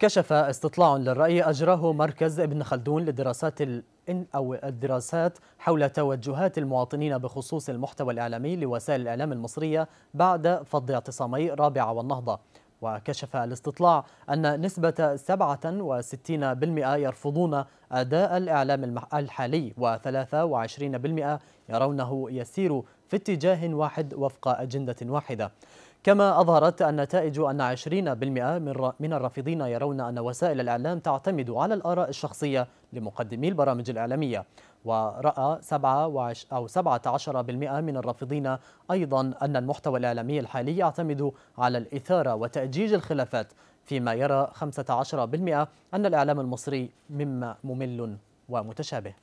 كشف استطلاع للرأي أجراه مركز ابن خلدون للدراسات ال... أو الدراسات حول توجهات المواطنين بخصوص المحتوى الإعلامي لوسائل الإعلام المصرية بعد فض اعتصامي رابعة والنهضة وكشف الاستطلاع أن نسبة 67% يرفضون أداء الإعلام الحالي و23% يرونه يسير في اتجاه واحد وفق أجندة واحدة كما أظهرت النتائج أن 20% من الرافضين يرون أن وسائل الإعلام تعتمد على الآراء الشخصية لمقدمي البرامج الإعلامية ورأى 7 أو 17% من الرافضين أيضا أن المحتوى الإعلامي الحالي يعتمد على الإثارة وتأجيج الخلافات فيما يرى 15% أن الإعلام المصري مما ممل ومتشابه